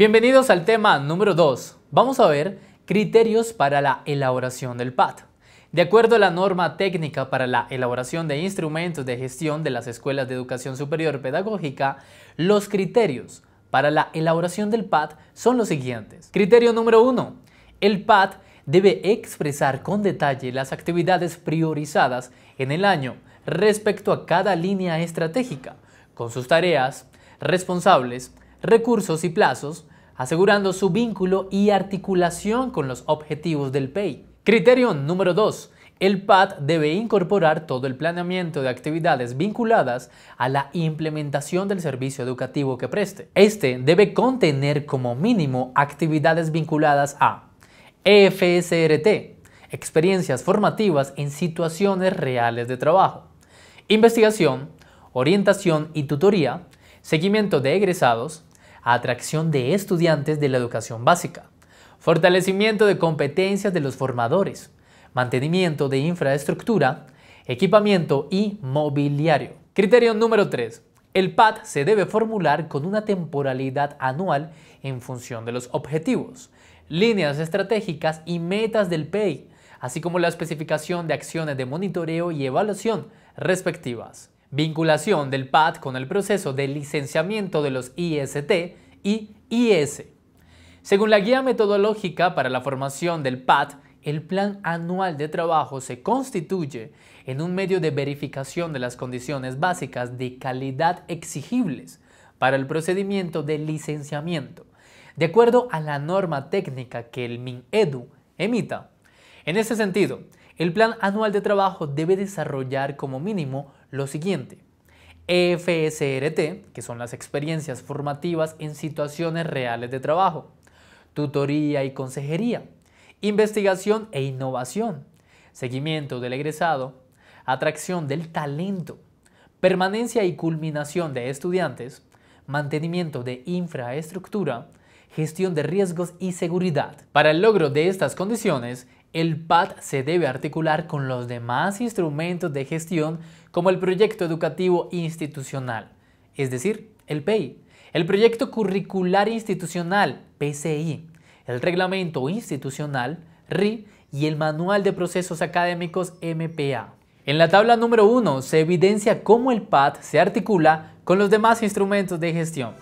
Bienvenidos al tema número 2. Vamos a ver criterios para la elaboración del PAT. De acuerdo a la norma técnica para la elaboración de instrumentos de gestión de las escuelas de educación superior pedagógica, los criterios para la elaboración del PAT son los siguientes. Criterio número 1. El PAT debe expresar con detalle las actividades priorizadas en el año respecto a cada línea estratégica, con sus tareas, responsables, recursos y plazos, asegurando su vínculo y articulación con los objetivos del PEI. Criterio número 2. El PAD debe incorporar todo el planeamiento de actividades vinculadas a la implementación del servicio educativo que preste. Este debe contener como mínimo actividades vinculadas a EFSRT, experiencias formativas en situaciones reales de trabajo, investigación, orientación y tutoría, seguimiento de egresados, atracción de estudiantes de la educación básica, fortalecimiento de competencias de los formadores, mantenimiento de infraestructura, equipamiento y mobiliario. Criterio número 3. El PAT se debe formular con una temporalidad anual en función de los objetivos, líneas estratégicas y metas del PEI, así como la especificación de acciones de monitoreo y evaluación respectivas. Vinculación del PAD con el proceso de licenciamiento de los IST y IS. Según la guía metodológica para la formación del PAD, el plan anual de trabajo se constituye en un medio de verificación de las condiciones básicas de calidad exigibles para el procedimiento de licenciamiento, de acuerdo a la norma técnica que el MINEDU emita. En ese sentido, el plan anual de trabajo debe desarrollar como mínimo lo siguiente. FSRT, que son las experiencias formativas en situaciones reales de trabajo, tutoría y consejería, investigación e innovación, seguimiento del egresado, atracción del talento, permanencia y culminación de estudiantes, mantenimiento de infraestructura, gestión de riesgos y seguridad. Para el logro de estas condiciones, el PAD se debe articular con los demás instrumentos de gestión como el proyecto educativo institucional, es decir, el PEI, el proyecto curricular institucional, PCI, el reglamento institucional, RI, y el manual de procesos académicos, MPA. En la tabla número 1 se evidencia cómo el PAD se articula con los demás instrumentos de gestión.